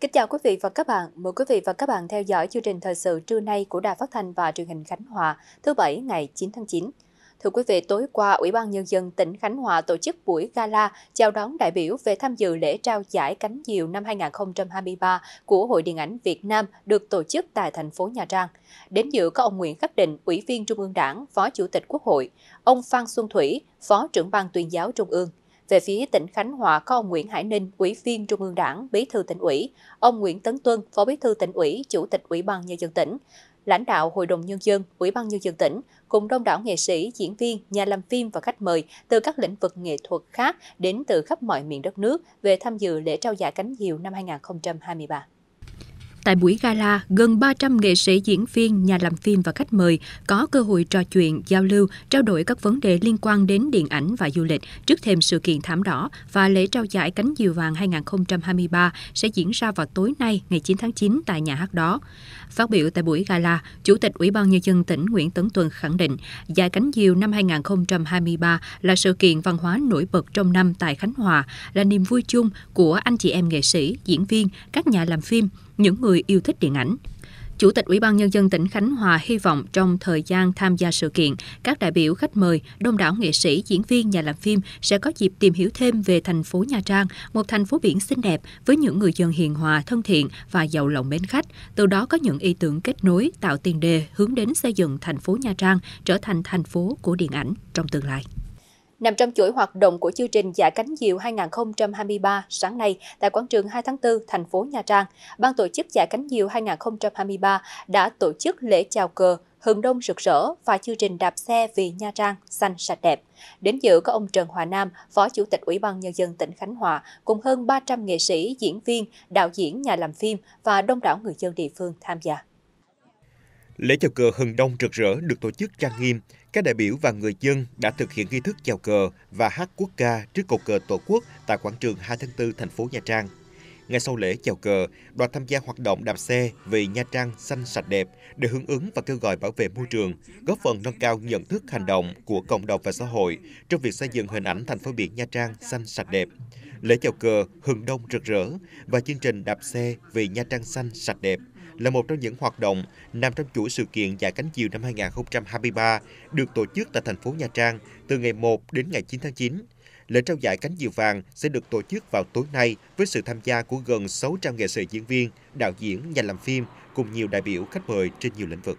Kính chào quý vị và các bạn. Mời quý vị và các bạn theo dõi chương trình thời sự trưa nay của Đài Phát thanh và Truyền hình Khánh Hòa, thứ bảy ngày 9 tháng 9. Thưa quý vị, tối qua, Ủy ban Nhân dân tỉnh Khánh Hòa tổ chức buổi gala chào đón đại biểu về tham dự lễ trao giải cánh diều năm 2023 của Hội Điện ảnh Việt Nam được tổ chức tại thành phố Nha Trang. Đến dự có ông Nguyễn Khắc Định, Ủy viên Trung ương Đảng, Phó Chủ tịch Quốc hội, ông Phan Xuân Thủy, Phó trưởng ban tuyên giáo Trung ương, về phía tỉnh Khánh Hòa có ông Nguyễn Hải Ninh, Ủy viên Trung ương Đảng, Bí thư tỉnh ủy, ông Nguyễn Tấn Tuân, Phó Bí thư tỉnh ủy, Chủ tịch Ủy ban nhân dân tỉnh, lãnh đạo Hội đồng Nhân dân, Ủy ban Nhân dân tỉnh, cùng đông đảo nghệ sĩ, diễn viên, nhà làm phim và khách mời từ các lĩnh vực nghệ thuật khác đến từ khắp mọi miền đất nước về tham dự lễ trao giải cánh diều năm 2023. Tại buổi gala, gần 300 nghệ sĩ diễn viên, nhà làm phim và khách mời có cơ hội trò chuyện, giao lưu, trao đổi các vấn đề liên quan đến điện ảnh và du lịch trước thêm sự kiện Thảm Đỏ và lễ trao giải Cánh Diều Vàng 2023 sẽ diễn ra vào tối nay ngày 9 tháng 9 tại nhà hát đó. Phát biểu tại buổi gala, Chủ tịch Ủy ban Nhân dân tỉnh Nguyễn Tấn Tuần khẳng định giải Cánh Diều năm 2023 là sự kiện văn hóa nổi bật trong năm tại Khánh Hòa, là niềm vui chung của anh chị em nghệ sĩ, diễn viên, các nhà làm phim, những người yêu thích điện ảnh. Chủ tịch Ủy ban Nhân dân tỉnh Khánh Hòa hy vọng trong thời gian tham gia sự kiện, các đại biểu khách mời, đông đảo nghệ sĩ, diễn viên, nhà làm phim sẽ có dịp tìm hiểu thêm về thành phố Nha Trang, một thành phố biển xinh đẹp với những người dân hiền hòa, thân thiện và giàu lòng mến khách, từ đó có những ý tưởng kết nối, tạo tiền đề hướng đến xây dựng thành phố Nha Trang trở thành thành phố của điện ảnh trong tương lai. Nằm trong chuỗi hoạt động của chương trình Dạ cánh diều 2023 sáng nay tại quảng trường 2 tháng 4, thành phố Nha Trang, ban tổ chức Dạ cánh diều 2023 đã tổ chức lễ chào cờ, hừng đông rực rỡ và chương trình đạp xe vì Nha Trang xanh sạch đẹp. Đến dự có ông Trần Hòa Nam, Phó Chủ tịch Ủy ban Nhân dân tỉnh Khánh Hòa, cùng hơn 300 nghệ sĩ, diễn viên, đạo diễn, nhà làm phim và đông đảo người dân địa phương tham gia. Lễ chào cờ hừng đông rực rỡ được tổ chức trang nghiêm, các đại biểu và người dân đã thực hiện nghi thức chào cờ và hát quốc ca trước cột cờ Tổ quốc tại quảng trường 2 tháng 4 thành phố Nha Trang. Ngay sau lễ chào cờ, đoàn tham gia hoạt động đạp xe vì Nha Trang xanh sạch đẹp để hưởng ứng và kêu gọi bảo vệ môi trường, góp phần nâng cao nhận thức hành động của cộng đồng và xã hội trong việc xây dựng hình ảnh thành phố biển Nha Trang xanh sạch đẹp. Lễ chào cờ, hừng đông rực rỡ và chương trình đạp xe vì Nha Trang xanh sạch đẹp – là một trong những hoạt động nằm trong chuỗi sự kiện Giải cánh diều năm 2023 được tổ chức tại thành phố Nha Trang từ ngày 1 đến ngày 9 tháng 9. Lễ trao giải cánh diều vàng sẽ được tổ chức vào tối nay với sự tham gia của gần 600 nghệ sĩ diễn viên, đạo diễn, nhà làm phim cùng nhiều đại biểu khách mời trên nhiều lĩnh vực.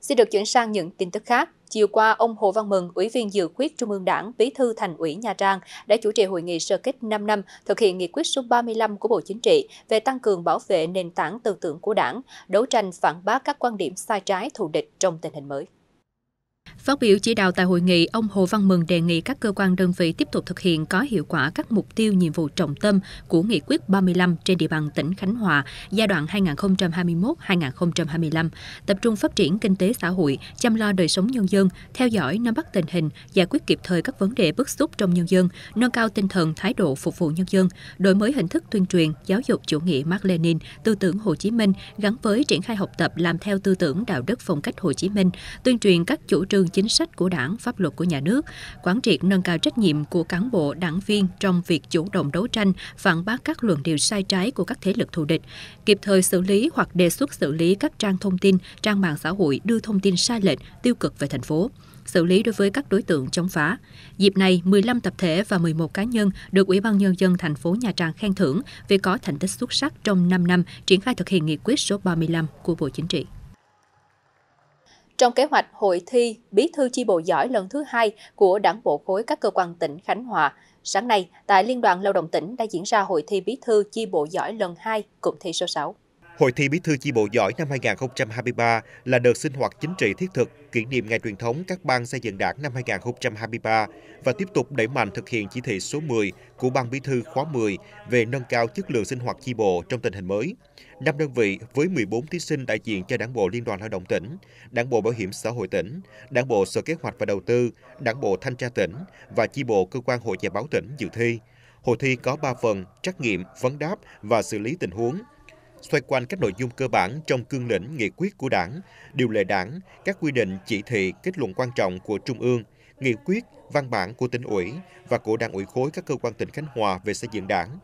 Xin được chuyển sang những tin tức khác. Chiều qua, ông Hồ Văn Mừng, Ủy viên Dự khuyết Trung ương Đảng, Bí thư Thành ủy Nha Trang đã chủ trì hội nghị sơ kết 5 năm thực hiện nghị quyết số 35 của Bộ Chính trị về tăng cường bảo vệ nền tảng tư tưởng của Đảng, đấu tranh phản bác các quan điểm sai trái thù địch trong tình hình mới. Phát biểu chỉ đạo tại hội nghị, ông Hồ Văn Mừng đề nghị các cơ quan đơn vị tiếp tục thực hiện có hiệu quả các mục tiêu nhiệm vụ trọng tâm của Nghị quyết 35 trên địa bàn tỉnh Khánh Hòa giai đoạn 2021-2025, tập trung phát triển kinh tế xã hội, chăm lo đời sống nhân dân, theo dõi nắm bắt tình hình, giải quyết kịp thời các vấn đề bức xúc trong nhân dân, nâng cao tinh thần thái độ phục vụ nhân dân, đổi mới hình thức tuyên truyền, giáo dục chủ nghĩa Mark Lenin, tư tưởng Hồ Chí Minh gắn với triển khai học tập làm theo tư tưởng đạo đức phong cách Hồ Chí Minh, tuyên truyền các chủ trương chính sách của đảng, pháp luật của nhà nước, quán triệt nâng cao trách nhiệm của cán bộ, đảng viên trong việc chủ động đấu tranh, phản bác các luận điệu sai trái của các thế lực thù địch, kịp thời xử lý hoặc đề xuất xử lý các trang thông tin, trang mạng xã hội đưa thông tin sai lệch, tiêu cực về thành phố xử lý đối với các đối tượng chống phá. Dịp này, 15 tập thể và 11 cá nhân được Ủy ban Nhân dân thành phố nhà Trang khen thưởng vì có thành tích xuất sắc trong 5 năm triển khai thực hiện nghị quyết số 35 của Bộ Chính trị. Trong kế hoạch hội thi Bí thư chi bộ giỏi lần thứ hai của Đảng bộ khối các cơ quan tỉnh Khánh Hòa, sáng nay tại Liên đoàn Lao động tỉnh đã diễn ra hội thi Bí thư chi bộ giỏi lần 2 cụm thi số 6. Hội thi Bí thư chi bộ giỏi năm 2023 là đợt sinh hoạt chính trị thiết thực kỷ niệm ngày truyền thống các ban xây dựng đảng năm 2023 và tiếp tục đẩy mạnh thực hiện chỉ thị số 10 của Ban Bí thư khóa 10 về nâng cao chất lượng sinh hoạt chi bộ trong tình hình mới. Năm đơn vị với 14 thí sinh đại diện cho Đảng bộ Liên đoàn Lao động tỉnh, Đảng bộ Bảo hiểm xã hội tỉnh, Đảng bộ Sở Kế hoạch và Đầu tư, Đảng bộ Thanh tra tỉnh và chi bộ cơ quan hội nhà báo tỉnh dự thi. Hội thi có 3 phần, trắc nghiệm, vấn đáp và xử lý tình huống xoay quanh các nội dung cơ bản trong cương lĩnh nghị quyết của đảng, điều lệ đảng, các quy định chỉ thị kết luận quan trọng của Trung ương, nghị quyết, văn bản của tỉnh ủy và của đảng ủy khối các cơ quan tỉnh Khánh Hòa về xây dựng đảng.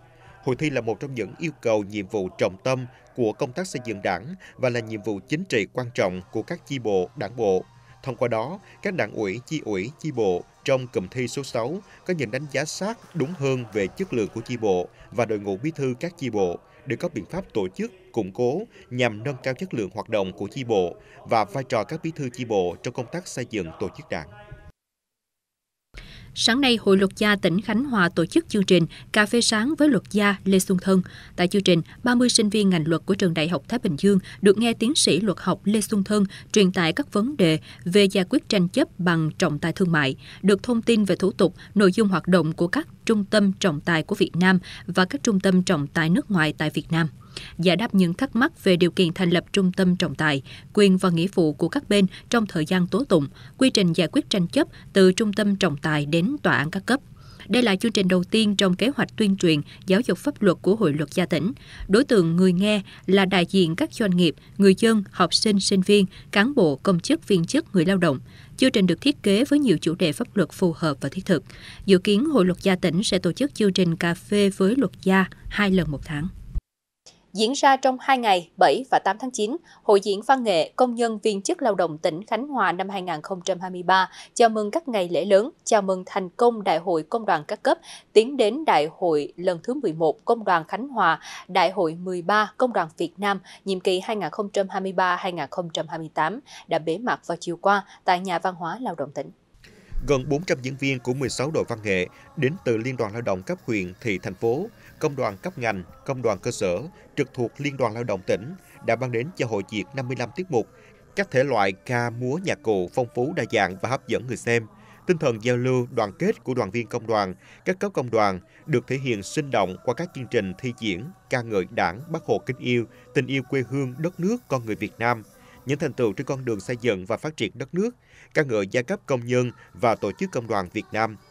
Hội thi là một trong những yêu cầu nhiệm vụ trọng tâm của công tác xây dựng đảng và là nhiệm vụ chính trị quan trọng của các chi bộ, đảng bộ. Thông qua đó, các đảng ủy, chi ủy, chi bộ trong cụm thi số 6 có những đánh giá sát đúng hơn về chất lượng của chi bộ và đội ngũ bí thư các chi bộ, để có biện pháp tổ chức, củng cố nhằm nâng cao chất lượng hoạt động của chi bộ và vai trò các bí thư chi bộ trong công tác xây dựng tổ chức đảng. Sáng nay, Hội luật gia tỉnh Khánh Hòa tổ chức chương trình Cà phê sáng với luật gia Lê Xuân Thân. Tại chương trình, 30 sinh viên ngành luật của trường Đại học Thái Bình Dương được nghe tiến sĩ luật học Lê Xuân Thân truyền tải các vấn đề về giải quyết tranh chấp bằng trọng tài thương mại, được thông tin về thủ tục, nội dung hoạt động của các trung tâm trọng tài của Việt Nam và các trung tâm trọng tài nước ngoài tại Việt Nam giải đáp những thắc mắc về điều kiện thành lập trung tâm trọng tài, quyền và nghĩa vụ của các bên trong thời gian tố tụng, quy trình giải quyết tranh chấp từ trung tâm trọng tài đến tòa án các cấp. Đây là chương trình đầu tiên trong kế hoạch tuyên truyền giáo dục pháp luật của Hội luật gia tỉnh. Đối tượng người nghe là đại diện các doanh nghiệp, người dân, học sinh, sinh viên, cán bộ, công chức, viên chức, người lao động. Chương trình được thiết kế với nhiều chủ đề pháp luật phù hợp và thiết thực. Dự kiến Hội luật gia tỉnh sẽ tổ chức chương trình cà phê với luật gia hai lần một tháng. Diễn ra trong 2 ngày 7 và 8 tháng 9, Hội diễn văn nghệ Công nhân viên chức lao động tỉnh Khánh Hòa năm 2023 chào mừng các ngày lễ lớn, chào mừng thành công Đại hội Công đoàn các cấp, tiến đến Đại hội lần thứ 11 Công đoàn Khánh Hòa, Đại hội 13 Công đoàn Việt Nam, nhiệm kỳ 2023-2028 đã bế mạc vào chiều qua tại Nhà văn hóa lao động tỉnh gần 400 diễn viên của 16 đội văn nghệ đến từ Liên đoàn Lao động các huyện, thị, thành phố công đoàn cấp ngành, công đoàn cơ sở trực thuộc Liên đoàn Lao động tỉnh đã mang đến cho hội việc 55 tiết mục, các thể loại ca múa nhạc cụ phong phú đa dạng và hấp dẫn người xem. Tinh thần giao lưu, đoàn kết của đoàn viên công đoàn, các cấp công đoàn được thể hiện sinh động qua các chương trình thi diễn, ca ngợi đảng, bác hồ kính yêu, tình yêu quê hương, đất nước, con người Việt Nam, những thành tựu trên con đường xây dựng và phát triển đất nước, ca ngợi giai cấp công nhân và tổ chức công đoàn Việt Nam –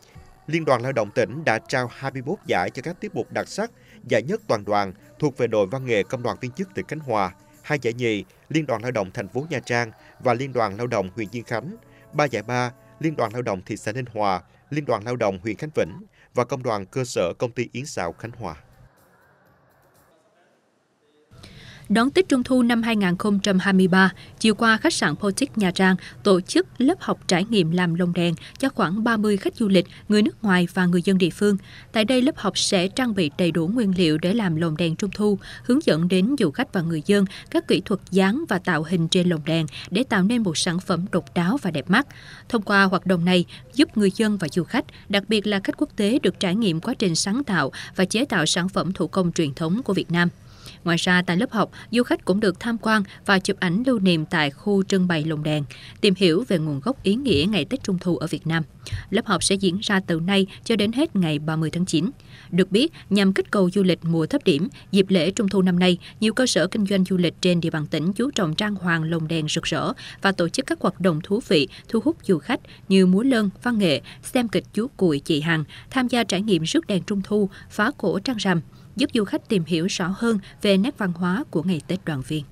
Liên đoàn Lao động tỉnh đã trao 21 giải cho các tiết mục đặc sắc, giải nhất toàn đoàn thuộc về đội văn nghệ Công đoàn viên chức tỉnh Khánh Hòa, hai giải nhì Liên đoàn Lao động thành phố Nha Trang và Liên đoàn Lao động huyện Diên Khánh, ba giải ba Liên đoàn Lao động thị xã Ninh Hòa, Liên đoàn Lao động huyện Khánh Vĩnh và Công đoàn cơ sở công ty Yến Sào Khánh Hòa. Đón Tết Trung thu năm 2023, chiều qua khách sạn Potic Nha Trang tổ chức lớp học trải nghiệm làm lồng đèn cho khoảng 30 khách du lịch, người nước ngoài và người dân địa phương. Tại đây, lớp học sẽ trang bị đầy đủ nguyên liệu để làm lồng đèn Trung thu, hướng dẫn đến du khách và người dân các kỹ thuật dán và tạo hình trên lồng đèn để tạo nên một sản phẩm độc đáo và đẹp mắt. Thông qua hoạt động này, giúp người dân và du khách, đặc biệt là khách quốc tế được trải nghiệm quá trình sáng tạo và chế tạo sản phẩm thủ công truyền thống của Việt Nam. Ngoài ra, tại lớp học, du khách cũng được tham quan và chụp ảnh lưu niệm tại khu trưng bày lồng đèn, tìm hiểu về nguồn gốc ý nghĩa ngày Tết Trung Thu ở Việt Nam. Lớp học sẽ diễn ra từ nay cho đến hết ngày 30 tháng 9. Được biết, nhằm kích cầu du lịch mùa thấp điểm, dịp lễ Trung thu năm nay, nhiều cơ sở kinh doanh du lịch trên địa bàn tỉnh chú trọng trang hoàng lồng đèn rực rỡ và tổ chức các hoạt động thú vị thu hút du khách như múa lân, văn nghệ, xem kịch chú cùi chị Hằng, tham gia trải nghiệm rước đèn Trung thu, phá cổ trăng rằm, giúp du khách tìm hiểu rõ hơn về nét văn hóa của ngày Tết đoàn viên.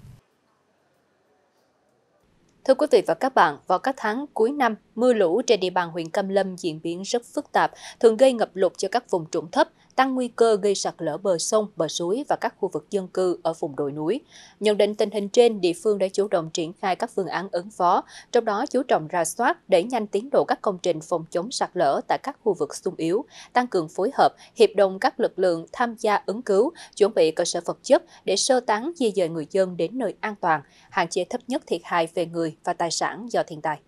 Thưa quý vị và các bạn, vào các tháng cuối năm, mưa lũ trên địa bàn huyện Cam Lâm diễn biến rất phức tạp, thường gây ngập lụt cho các vùng trũng thấp, tăng nguy cơ gây sạt lở bờ sông, bờ suối và các khu vực dân cư ở vùng đồi núi. Nhận định tình hình trên, địa phương đã chủ động triển khai các phương án ứng phó, trong đó chú trọng ra soát, để nhanh tiến độ các công trình phòng chống sạt lở tại các khu vực sung yếu, tăng cường phối hợp, hiệp đồng các lực lượng tham gia ứng cứu, chuẩn bị cơ sở vật chất để sơ tán di dời người dân đến nơi an toàn, hạn chế thấp nhất thiệt hại về người và tài sản do thiên tai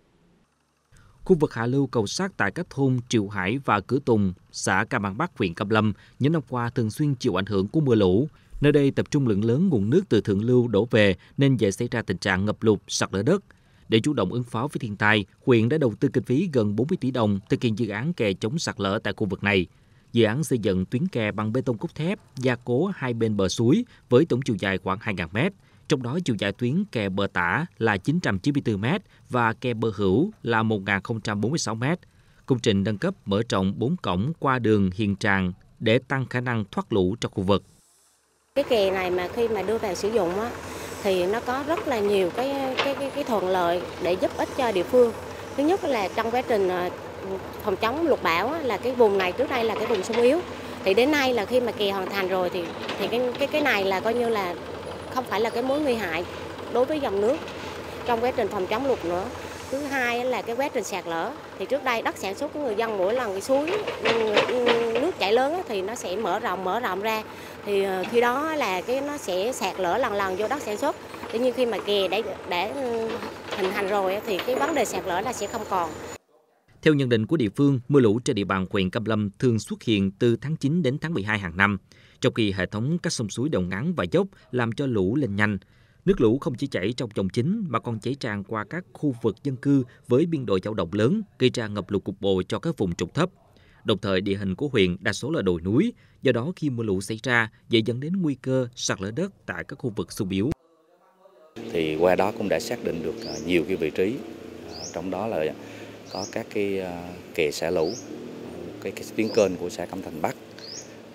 khu vực hạ lưu cầu sát tại các thôn Triệu Hải và Cửa Tùng, xã Cam Bằng Bắc, huyện Cam Lâm những năm qua thường xuyên chịu ảnh hưởng của mưa lũ. Nơi đây tập trung lượng lớn nguồn nước từ thượng lưu đổ về nên dễ xảy ra tình trạng ngập lụt, sạt lở đất. Để chủ động ứng phó với thiên tai, huyện đã đầu tư kinh phí gần 40 tỷ đồng thực hiện dự án kè chống sạt lở tại khu vực này. Dự án xây dựng tuyến kè bằng bê tông cốt thép, gia cố hai bên bờ suối với tổng chiều dài khoảng 2.000 mét, trong đó chiều dài tuyến kè bờ tả là 994 m và kè bờ hữu là 1046 m. Công trình nâng cấp mở rộng 4 cổng qua đường Hiền Tràng để tăng khả năng thoát lũ cho khu vực. Cái kè này mà khi mà đưa vào sử dụng á, thì nó có rất là nhiều cái cái cái, cái thuận lợi để giúp ích cho địa phương. Thứ nhất là trong quá trình ờ, phòng chống lụt bão á, là cái vùng này trước đây là cái vùng sung yếu thì đến nay là khi mà kè hoàn thành rồi thì thì cái cái cái này là coi như là không phải là cái mối nguy hại đối với dòng nước trong quá trình phòng chống lụt nữa thứ hai là cái quá trình sạt lở thì trước đây đất sản xuất của người dân mỗi lần cái suối nước chảy lớn thì nó sẽ mở rộng mở rộng ra thì ờ, khi đó là cái nó sẽ sạt lở lần lần vô đất sản xuất tuy nhiên khi mà kè để để ừ, hình thành rồi thì cái vấn đề sạt lở là sẽ không còn theo nhận định của địa phương, mưa lũ trên địa bàn huyện Cam Lâm thường xuất hiện từ tháng 9 đến tháng 12 hàng năm trong khi hệ thống các sông suối đầu ngắn và dốc làm cho lũ lên nhanh. Nước lũ không chỉ chảy trong dòng chính mà còn chảy tràn qua các khu vực dân cư với biên độ dao động lớn, gây ra ngập lụt cục bộ cho các vùng trũng thấp. Đồng thời, địa hình của huyện đa số là đồi núi, do đó khi mưa lũ xảy ra dễ dẫn đến nguy cơ sạt lở đất tại các khu vực sung yếu. Thì qua đó cũng đã xác định được à, nhiều cái vị trí, à, trong đó là có các cái à, kè xả lũ, cái, cái tuyến kênh của xã Cam Thành Bắc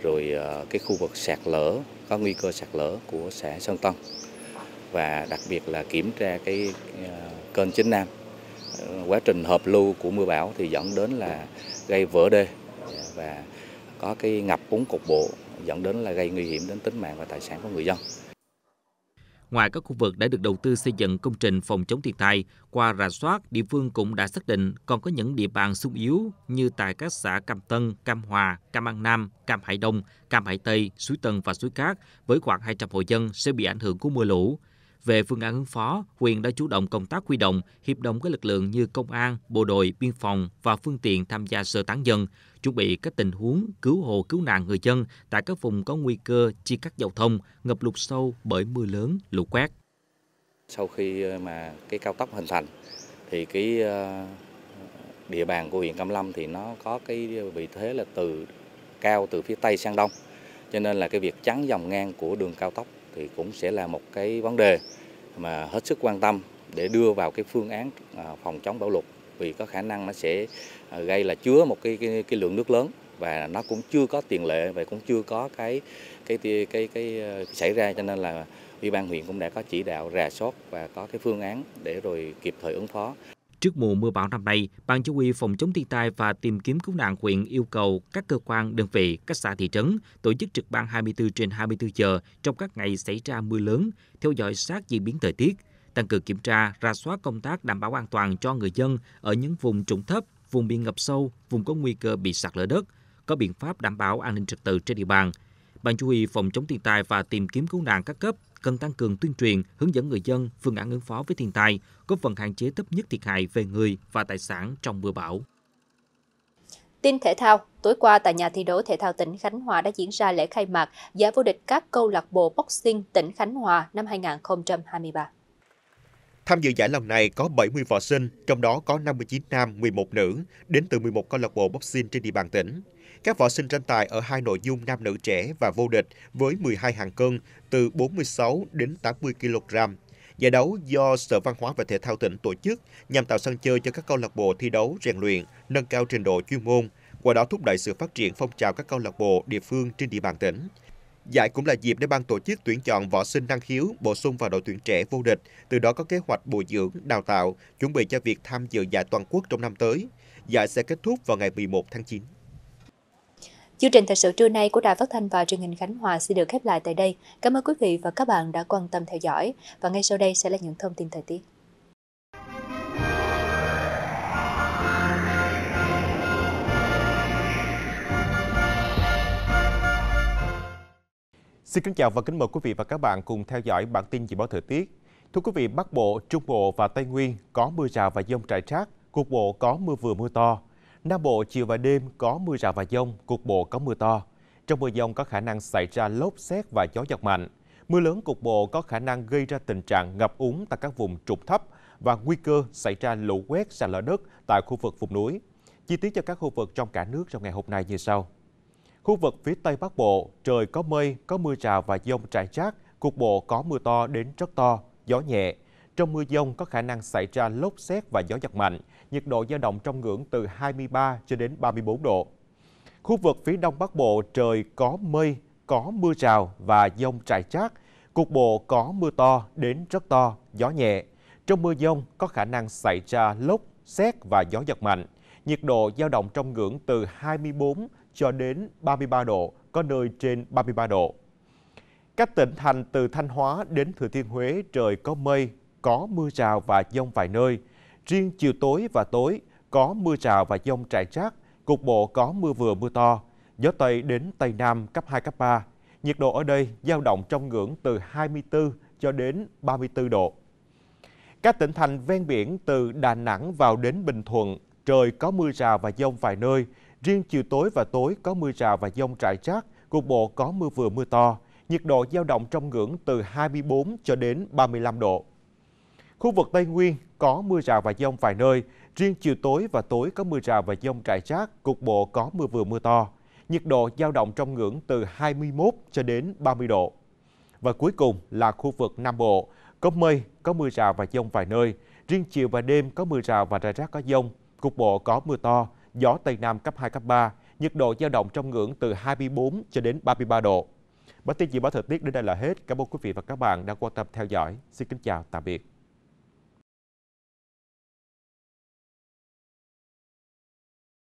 rồi ờ, cái khu vực sạt lở có nguy cơ sạt lở của xã Sơn Tân và đặc biệt là kiểm tra cái ờ, kênh chính nam ờ, quá trình hợp lưu của mưa bão thì dẫn đến là gây vỡ đê và có cái ngập úng cục bộ dẫn đến là gây nguy hiểm đến tính mạng và tài sản của người dân Ngoài các khu vực đã được đầu tư xây dựng công trình phòng chống thiên tai, qua rà soát, địa phương cũng đã xác định còn có những địa bàn sung yếu như tại các xã Cam Tân, Cam Hòa, Cam An Nam, Cam Hải Đông, Cam Hải Tây, Suối Tân và Suối Cát với khoảng 200 hộ dân sẽ bị ảnh hưởng của mưa lũ. Về phương án ứng phó, huyện đã chủ động công tác huy động, hiệp đồng các lực lượng như công an, bộ đội, biên phòng và phương tiện tham gia sơ tán dân, chuẩn bị các tình huống cứu hộ cứu nạn người dân tại các vùng có nguy cơ chia cắt giao thông, ngập lụt sâu bởi mưa lớn, lũ quét. Sau khi ờ, mà cái cao tốc hình thành thì cái ờ, địa bàn của huyện Cam Lâm thì nó có cái vị thế là từ cao từ phía tây sang đông cho nên là cái việc chắn dòng ngang của đường cao tốc thì cũng sẽ là một cái vấn đề mà hết sức quan tâm để đưa vào cái phương án à, phòng chống bão lụt vì có khả năng nó sẽ à, gây là chứa một cái cái, cái lượng nước lớn và nó cũng chưa có tiền lệ và cũng chưa có cái cái cái cái, cái à, xảy ra cho nên là ủy ban huyện cũng đã có chỉ đạo rà soát và có cái phương án để rồi kịp thời ứng phó Trước mùa mưa bão năm nay, Ban Chỉ huy Phòng chống thiên tai và tìm kiếm cứu nạn huyện yêu cầu các cơ quan, đơn vị, các xã thị trấn tổ chức trực ban 24 trên 24 giờ trong các ngày xảy ra mưa lớn, theo dõi sát diễn biến thời tiết, tăng cường kiểm tra, ra soát công tác đảm bảo an toàn cho người dân ở những vùng trũng thấp, vùng bị ngập sâu, vùng có nguy cơ bị sạt lở đất, có biện pháp đảm bảo an ninh trật tự trên địa bàn. Ban Chỉ huy Phòng chống thiên tai và tìm kiếm cứu nạn các cấp cần tăng cường tuyên truyền, hướng dẫn người dân phương án ứng phó với thiên tai, góp phần hạn chế thấp nhất thiệt hại về người và tài sản trong mưa bão. Tin thể thao, tối qua tại nhà thi đấu thể thao tỉnh Khánh Hòa đã diễn ra lễ khai mạc giải vô địch các câu lạc bộ boxing tỉnh Khánh Hòa năm 2023. Tham dự giải lần này có 70 võ sinh, trong đó có 59 nam, 11 nữ, đến từ 11 câu lạc bộ boxing trên địa bàn tỉnh. Các võ sinh tranh tài ở hai nội dung nam nữ trẻ và vô địch với 12 hàng cân từ 46 đến 80 kg. Giải đấu do Sở Văn hóa và Thể thao tỉnh tổ chức nhằm tạo sân chơi cho các câu lạc bộ thi đấu rèn luyện, nâng cao trình độ chuyên môn, qua đó thúc đẩy sự phát triển phong trào các câu lạc bộ địa phương trên địa bàn tỉnh. Giải cũng là dịp để ban tổ chức tuyển chọn võ sinh năng khiếu bổ sung vào đội tuyển trẻ vô địch, từ đó có kế hoạch bồi dưỡng, đào tạo, chuẩn bị cho việc tham dự giải toàn quốc trong năm tới. Giải sẽ kết thúc vào ngày 11 tháng 9. Chương trình thời sự trưa nay của Đài Phát thanh và Truyền hình Khánh Hòa sẽ được khép lại tại đây. Cảm ơn quý vị và các bạn đã quan tâm theo dõi và ngay sau đây sẽ là những thông tin thời tiết. Xin kính chào và kính mời quý vị và các bạn cùng theo dõi bản tin dự báo thời tiết. Thưa quý vị, Bắc Bộ, Trung Bộ và Tây Nguyên có mưa rào và dông trải rác, cục bộ có mưa vừa mưa to. Nam Bộ chiều và đêm có mưa rào và dông, cục bộ có mưa to. Trong mưa dông có khả năng xảy ra lốc xét và gió giật mạnh. Mưa lớn cục bộ có khả năng gây ra tình trạng ngập úng tại các vùng trũng thấp và nguy cơ xảy ra lũ quét sạt lở đất tại khu vực vùng núi. Chi tiết cho các khu vực trong cả nước trong ngày hôm nay như sau. Khu vực phía Tây Bắc Bộ, trời có mây, có mưa rào và dông trải rác, cục bộ có mưa to đến rất to, gió nhẹ. Trong mưa dông có khả năng xảy ra lốc xét và gió giật mạnh, nhiệt độ dao động trong ngưỡng từ 23 cho đến 34 độ. Khu vực phía Đông Bắc Bộ, trời có mây, có mưa rào và dông trải rác, cục bộ có mưa to đến rất to, gió nhẹ. Trong mưa dông có khả năng xảy ra lốc, xét và gió giật mạnh. Nhiệt độ dao động trong ngưỡng từ 24 cho đến 33 độ, có nơi trên 33 độ. Các tỉnh thành từ Thanh Hóa đến Thừa Thiên Huế trời có mây, có mưa rào và dông vài nơi. Riêng chiều tối và tối có mưa rào và dông trải rác, cục bộ có mưa vừa mưa to. Gió Tây đến Tây Nam cấp 2, cấp 3. Nhiệt độ ở đây dao động trong ngưỡng từ 24 cho đến 34 độ. Các tỉnh thành ven biển từ Đà Nẵng vào đến Bình Thuận, trời có mưa rào và dông vài nơi, Riêng chiều tối và tối có mưa rào và dông rải rác, cục bộ có mưa vừa mưa to. Nhiệt độ dao động trong ngưỡng từ 24 cho đến 35 độ. Khu vực Tây Nguyên có mưa rào và dông vài nơi. Riêng chiều tối và tối có mưa rào và dông rải rác, cục bộ có mưa vừa mưa to. Nhiệt độ dao động trong ngưỡng từ 21 cho đến 30 độ. Và cuối cùng là khu vực Nam Bộ. Có mây, có mưa rào và dông vài nơi. Riêng chiều và đêm có mưa rào và rải rác có dông. Cục bộ có mưa to gió Tây Nam cấp 2, cấp 3, nhiệt độ dao động trong ngưỡng từ 24 cho đến 33 độ. Bản tin dự báo thời tiết đến đây là hết. Cảm ơn quý vị và các bạn đã quan tâm theo dõi. Xin kính chào, tạm biệt.